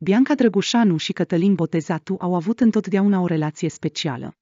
Bianca Drăgușanu și Cătălin Botezatu au avut întotdeauna o relație specială.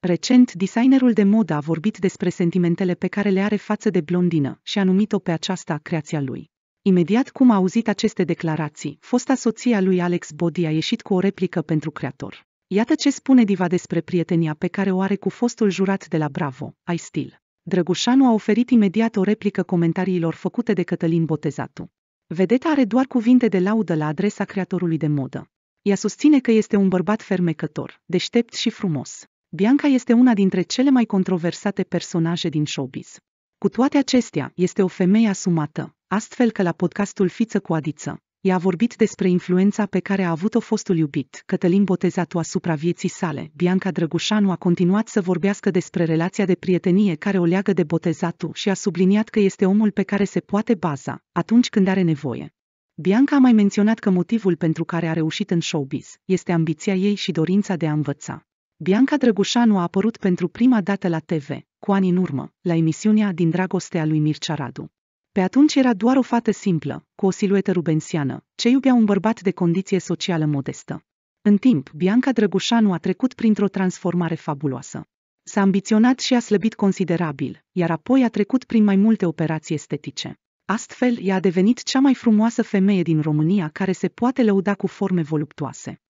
Recent, designerul de modă a vorbit despre sentimentele pe care le are față de blondină și a numit-o pe aceasta creația lui. Imediat cum a auzit aceste declarații, fosta soția lui Alex Bodi a ieșit cu o replică pentru creator. Iată ce spune diva despre prietenia pe care o are cu fostul jurat de la Bravo, ai stil. Drăgușanu a oferit imediat o replică comentariilor făcute de Cătălin Botezatu. Vedeta are doar cuvinte de laudă la adresa creatorului de modă. Ea susține că este un bărbat fermecător, deștept și frumos. Bianca este una dintre cele mai controversate personaje din showbiz. Cu toate acestea, este o femeie asumată, astfel că la podcastul Fiță cu Adiță, i-a vorbit despre influența pe care a avut-o fostul iubit, Cătălin Botezatu asupra vieții sale. Bianca Drăgușanu a continuat să vorbească despre relația de prietenie care o leagă de Botezatu și a subliniat că este omul pe care se poate baza atunci când are nevoie. Bianca a mai menționat că motivul pentru care a reușit în showbiz este ambiția ei și dorința de a învăța. Bianca Drăgușanu a apărut pentru prima dată la TV, cu ani în urmă, la emisiunea Din dragostea lui Mircea Radu. Pe atunci era doar o fată simplă, cu o siluetă rubensiană, ce iubea un bărbat de condiție socială modestă. În timp, Bianca Drăgușanu a trecut printr-o transformare fabuloasă. S-a ambiționat și a slăbit considerabil, iar apoi a trecut prin mai multe operații estetice. Astfel, ea a devenit cea mai frumoasă femeie din România care se poate lăuda cu forme voluptuoase.